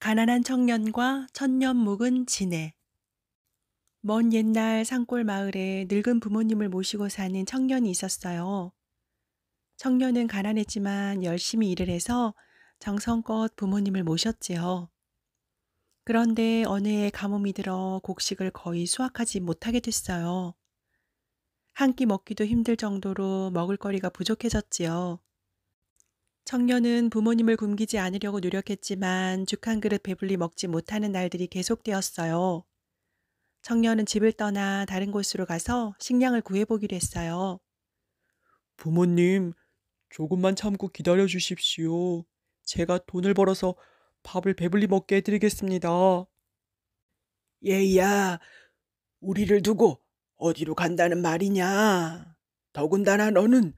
가난한 청년과 천년 묵은 지네. 먼 옛날 산골 마을에 늙은 부모님을 모시고 사는 청년이 있었어요. 청년은 가난했지만 열심히 일을 해서 정성껏 부모님을 모셨지요. 그런데 어느 해 가뭄이 들어 곡식을 거의 수확하지 못하게 됐어요. 한 끼 먹기도 힘들 정도로 먹을거리가 부족해졌지요. 청년은 부모님을 굶기지 않으려고 노력했지만 죽 한 그릇 배불리 먹지 못하는 날들이 계속되었어요. 청년은 집을 떠나 다른 곳으로 가서 식량을 구해보기로 했어요. 부모님, 조금만 참고 기다려 주십시오. 제가 돈을 벌어서 밥을 배불리 먹게 해드리겠습니다. 예이야 우리를 두고 어디로 간다는 말이냐? 더군다나 너는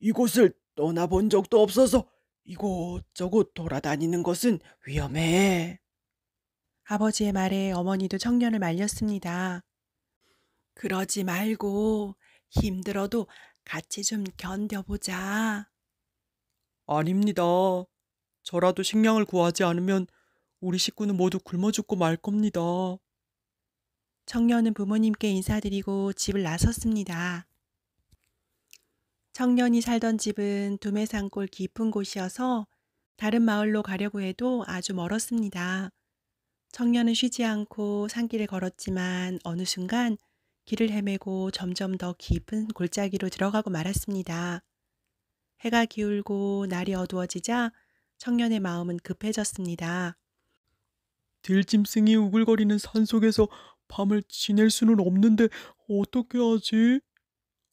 이곳을 떠나본 적도 없어서 이곳저곳 돌아다니는 것은 위험해. 아버지의 말에 어머니도 청년을 말렸습니다. 그러지 말고 힘들어도 같이 좀 견뎌보자. 아닙니다. 저라도 식량을 구하지 않으면 우리 식구는 모두 굶어 죽고 말 겁니다. 청년은 부모님께 인사드리고 집을 나섰습니다. 청년이 살던 집은 두메산골 깊은 곳이어서 다른 마을로 가려고 해도 아주 멀었습니다. 청년은 쉬지 않고 산길을 걸었지만 어느 순간 길을 헤매고 점점 더 깊은 골짜기로 들어가고 말았습니다. 해가 기울고 날이 어두워지자 청년의 마음은 급해졌습니다. 들짐승이 우글거리는 산속에서 밤을 지낼 수는 없는데 어떻게 하지?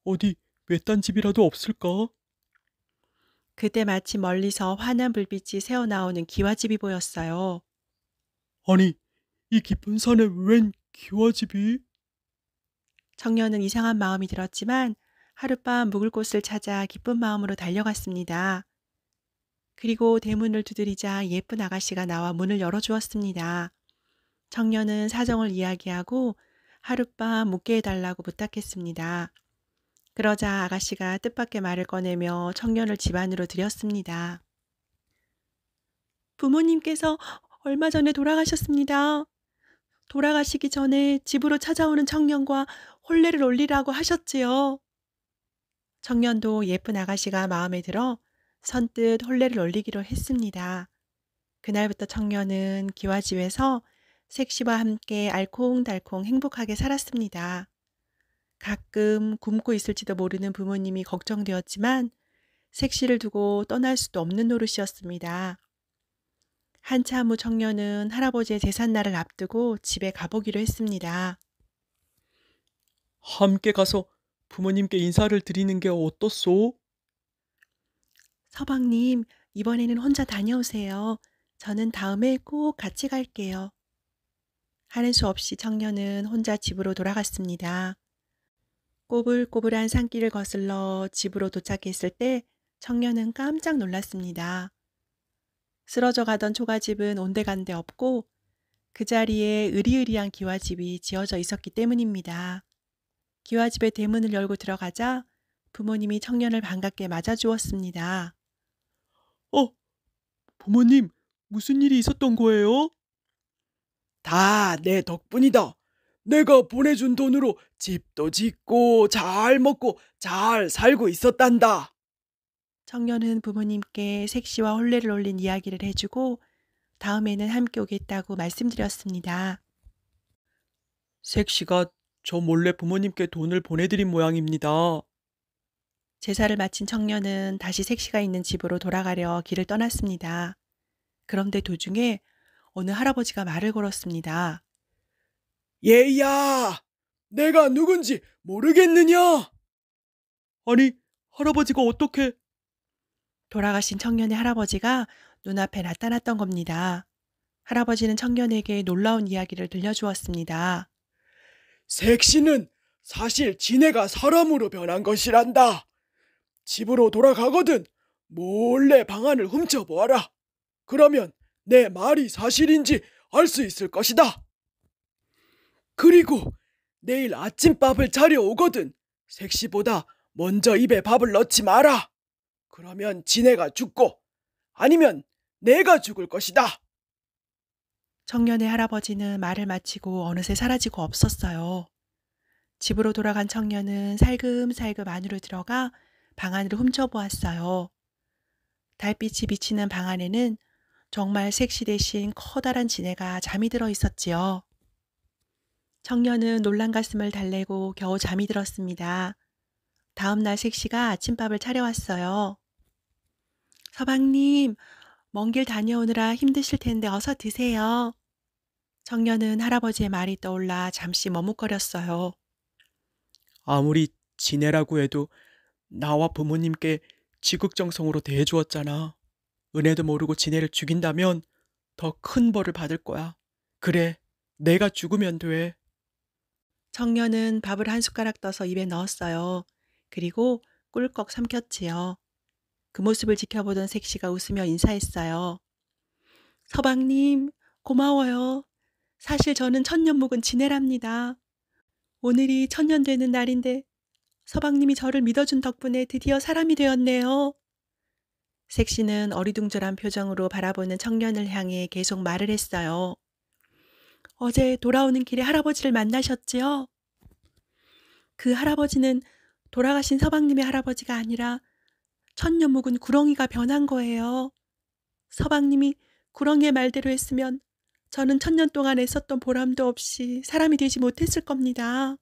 어디 외딴 집이라도 없을까? 그때 마치 멀리서 환한 불빛이 새어나오는 기와집이 보였어요. 아니, 이 깊은 산에 웬 기와집이? 청년은 이상한 마음이 들었지만 하룻밤 묵을 곳을 찾아 기쁜 마음으로 달려갔습니다. 그리고 대문을 두드리자 예쁜 아가씨가 나와 문을 열어주었습니다. 청년은 사정을 이야기하고 하룻밤 묵게 해달라고 부탁했습니다. 그러자 아가씨가 뜻밖의 말을 꺼내며 청년을 집 안으로 들였습니다. 부모님께서 얼마 전에 돌아가셨습니다. 돌아가시기 전에 집으로 찾아오는 청년과 혼례를 올리라고 하셨지요. 청년도 예쁜 아가씨가 마음에 들어 선뜻 혼례를 올리기로 했습니다. 그날부터 청년은 기와집에서 색시와 함께 알콩달콩 행복하게 살았습니다. 가끔 굶고 있을지도 모르는 부모님이 걱정되었지만 색시를 두고 떠날 수도 없는 노릇이었습니다. 한참 후 청년은 할아버지의 재산날을 앞두고 집에 가보기로 했습니다. 함께 가서 부모님께 인사를 드리는 게 어떻소? 서방님, 이번에는 혼자 다녀오세요. 저는 다음에 꼭 같이 갈게요. 하는 수 없이 청년은 혼자 집으로 돌아갔습니다. 꼬불꼬불한 산길을 거슬러 집으로 도착했을 때 청년은 깜짝 놀랐습니다. 쓰러져 가던 초가집은 온데간데 없고 그 자리에 으리으리한 기와집이 지어져 있었기 때문입니다. 기와집의 대문을 열고 들어가자 부모님이 청년을 반갑게 맞아주었습니다. 어, 부모님, 무슨 일이 있었던 거예요? 다 내 덕분이다. 내가 보내준 돈으로 집도 짓고 잘 먹고 잘 살고 있었단다. 청년은 부모님께 색시와 혼례를 올린 이야기를 해주고 다음에는 함께 오겠다고 말씀드렸습니다. 색시가 저 몰래 부모님께 돈을 보내드린 모양입니다. 제사를 마친 청년은 다시 색시가 있는 집으로 돌아가려 길을 떠났습니다. 그런데 도중에 어느 할아버지가 말을 걸었습니다. 얘야, 내가 누군지 모르겠느냐? 아니, 할아버지가 어떻게? 돌아가신 청년의 할아버지가 눈앞에 나타났던 겁니다. 할아버지는 청년에게 놀라운 이야기를 들려주었습니다. 색시는 사실 지네가 사람으로 변한 것이란다. 집으로 돌아가거든 몰래 방안을 훔쳐보아라. 그러면 내 말이 사실인지 알 수 있을 것이다. 그리고 내일 아침밥을 차려오거든. 색시보다 먼저 입에 밥을 넣지 마라. 그러면 지네가 죽고 아니면 내가 죽을 것이다. 청년의 할아버지는 말을 마치고 어느새 사라지고 없었어요. 집으로 돌아간 청년은 살금살금 안으로 들어가 방 안을 훔쳐보았어요. 달빛이 비치는 방 안에는 정말 색시 대신 커다란 지네가 잠이 들어 있었지요. 청년은 놀란 가슴을 달래고 겨우 잠이 들었습니다. 다음 날 색시가 아침밥을 차려왔어요. 서방님, 먼 길 다녀오느라 힘드실 텐데 어서 드세요. 청년은 할아버지의 말이 떠올라 잠시 머뭇거렸어요. 아무리 지내라고 해도 나와 부모님께 지극정성으로 대해주었잖아. 은혜도 모르고 지네를 죽인다면 더 큰 벌을 받을 거야. 그래, 내가 죽으면 돼. 청년은 밥을 한 숟가락 떠서 입에 넣었어요. 그리고 꿀꺽 삼켰지요. 그 모습을 지켜보던 색시가 웃으며 인사했어요. 서방님, 고마워요. 사실 저는 천년 묵은 지네랍니다 오늘이 천년 되는 날인데 서방님이 저를 믿어준 덕분에 드디어 사람이 되었네요. 색시는 어리둥절한 표정으로 바라보는 청년을 향해 계속 말을 했어요. 어제 돌아오는 길에 할아버지를 만나셨지요? 그 할아버지는 돌아가신 서방님의 할아버지가 아니라 천년 묵은 구렁이가 변한 거예요. 서방님이 구렁이의 말대로 했으면 저는 천년 동안 애썼던 보람도 없이 사람이 되지 못했을 겁니다.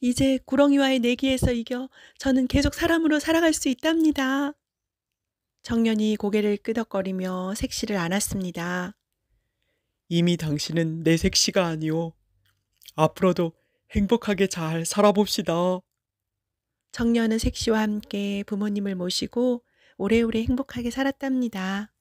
이제 구렁이와의 내기에서 이겨 저는 계속 사람으로 살아갈 수 있답니다. 청년이 고개를 끄덕거리며 색시를 안았습니다. 이미 당신은 내 색시가 아니오. 앞으로도 행복하게 잘 살아봅시다. 청년은 색시와 함께 부모님을 모시고 오래오래 행복하게 살았답니다.